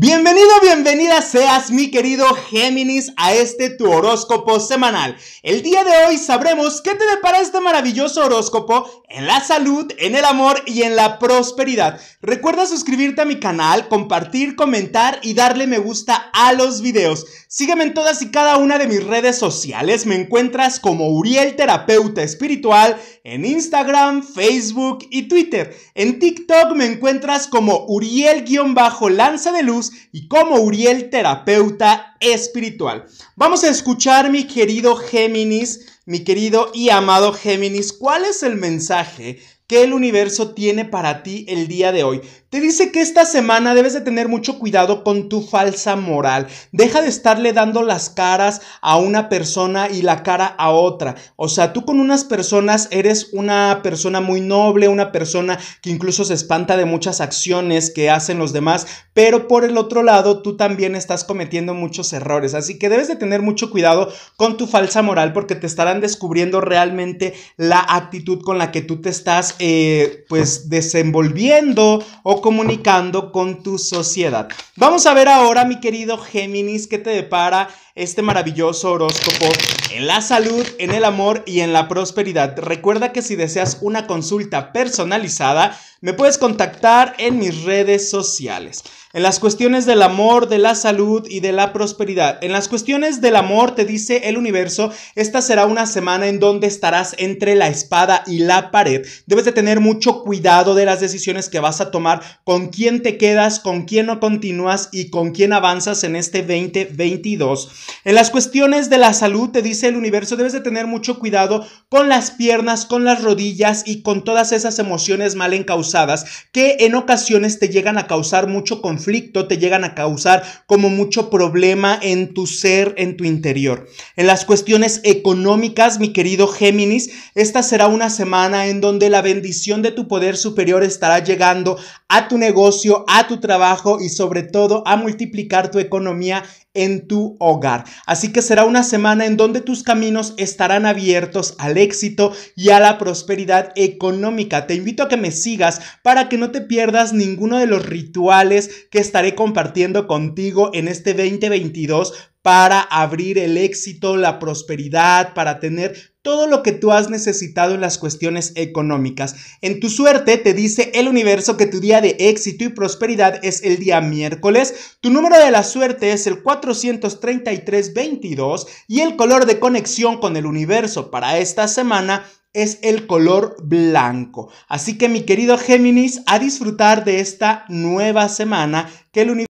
Bienvenido, bienvenida seas mi querido Géminis a este tu horóscopo semanal. El día de hoy sabremos qué te depara este maravilloso horóscopo en la salud, en el amor y en la prosperidad. Recuerda suscribirte a mi canal, compartir, comentar y darle me gusta a los videos. Sígueme en todas y cada una de mis redes sociales. Me encuentras como Uriel Terapeuta Espiritual en Instagram, Facebook y Twitter. En TikTok me encuentras como Uriel-Lanza de Luz y como Uriel, terapeuta espiritual. Vamos a escuchar, mi querido Géminis, mi querido y amado Géminis, ¿cuál es el mensaje que el universo tiene para ti el día de hoy. Te dice que esta semana debes de tener mucho cuidado con tu falsa moral. Deja de estarle dando las caras a una persona y la cara a otra. O sea, tú con unas personas eres una persona muy noble, una persona que incluso se espanta de muchas acciones que hacen los demás, pero por el otro lado tú también estás cometiendo muchos errores. Así que debes de tener mucho cuidado con tu falsa moral porque te estarán descubriendo realmente la actitud con la que tú te estás eh, pues desenvolviendo o comunicando con tu sociedad. Vamos a ver ahora, mi querido Géminis, qué te depara este maravilloso horóscopo en la salud, en el amor y en la prosperidad. Recuerda que si deseas una consulta personalizada, me puedes contactar en mis redes sociales. En las cuestiones del amor, de la salud y de la prosperidad. En las cuestiones del amor, te dice el universo, esta será una semana en donde estarás entre la espada y la pared, debes de tener mucho cuidado de las decisiones que vas a tomar, con quién te quedas, con quién no continúas y con quién avanzas en este 2022. En las cuestiones de la salud, te dice el universo, debes de tener mucho cuidado con las piernas, con las rodillas y con todas esas emociones mal encausadas que en ocasiones te llegan a causar mucho conflicto, te llegan a causar como mucho problema en tu ser, en tu interior. En las cuestiones económicas, mi querido Géminis, esta será una semana en donde la bendición de tu poder superior estará llegando a tu negocio, a tu trabajo y sobre todo a multiplicar tu economía en tu hogar. Así que será una semana en donde tus caminos estarán abiertos al éxito y a la prosperidad económica. Te invito a que me sigas para que no te pierdas ninguno de los rituales que estaré compartiendo contigo en este 2022 para abrir el éxito, la prosperidad, para tener todo lo que tú has necesitado en las cuestiones económicas. En tu suerte te dice el universo que tu día de éxito y prosperidad es el día miércoles, tu número de la suerte es el 43322 y el color de conexión con el universo para esta semana es el color blanco. Así que mi querido Géminis, a disfrutar de esta nueva semana que el universo